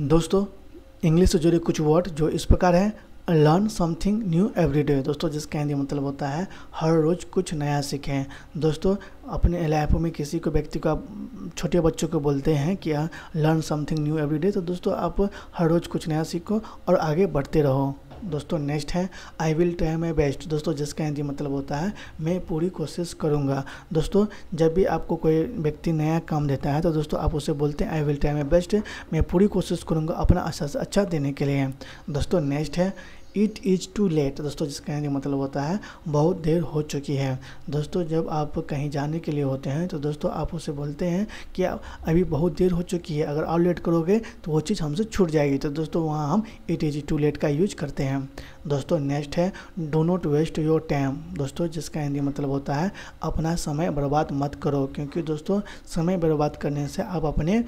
दोस्तों इंग्लिश से जुड़े कुछ वर्ड जो इस प्रकार हैं learn something new every day दोस्तों जिसका हिंदी मतलब होता है हर रोज़ कुछ नया सीखें दोस्तों अपने लाइफ में किसी को व्यक्ति को आप छोटे बच्चों को बोलते हैं कि learn something new every day तो दोस्तों आप हर रोज़ कुछ नया सीखो और आगे बढ़ते रहो दोस्तों नेक्स्ट है I will try my best दोस्तों जिसका हिंदी मतलब होता है मैं पूरी कोशिश करूँगा दोस्तों जब भी आपको कोई व्यक्ति नया काम देता है तो दोस्तों आप उसे बोलते हैं I will try my best मैं पूरी कोशिश करूँगा अपना अच्छा से अच्छा देने के लिए दोस्तों नेक्स्ट है इट इज़ टू लेट दोस्तों जिसका का मतलब होता है बहुत देर हो चुकी है दोस्तों जब आप कहीं जाने के लिए होते हैं तो दोस्तों आप उसे बोलते हैं कि अभी बहुत देर हो चुकी है अगर आप लेट करोगे तो वो चीज़ हमसे छूट जाएगी तो दोस्तों वहाँ हम इट इज़ टू लेट का यूज करते हैं दोस्तों नेक्स्ट है do not waste your time दोस्तों जिसका हिंदी मतलब होता है अपना समय बर्बाद मत करो क्योंकि दोस्तों समय बर्बाद करने से आप अपने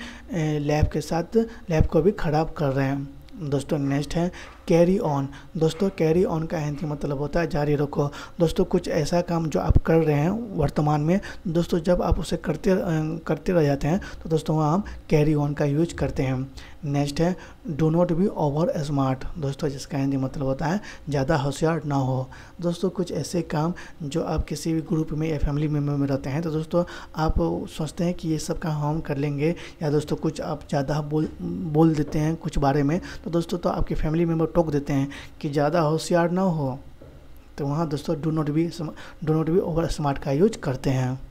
लैब के साथ लैब को भी ख़राब कर रहे हैं दोस्तों नेक्स्ट है कैरी ऑन दोस्तों कैरी ऑन का हिंदी मतलब होता है जारी रखो दोस्तों कुछ ऐसा काम जो आप कर रहे हैं वर्तमान में दोस्तों जब आप उसे करते करते रह जाते हैं तो दोस्तों वहाँ हम कैरी ऑन का यूज करते हैं नेक्स्ट है do not be over smart दोस्तों जिसका हिंदी मतलब होता है ज़्यादा होशियार ना हो दोस्तों कुछ ऐसे काम जो आप किसी भी ग्रुप में या फैमिली मेम्बर में रहते हैं तो दोस्तों आप सोचते हैं कि ये सब काम हम कर लेंगे या दोस्तों कुछ आप ज़्यादा बोल बोल देते हैं कुछ बारे में तो दोस्तों तो आपके फैमिली मेम्बर टोक देते हैं कि ज़्यादा होशियार ना हो तो वहाँ दोस्तों do not be do not be over smart का यूज करते हैं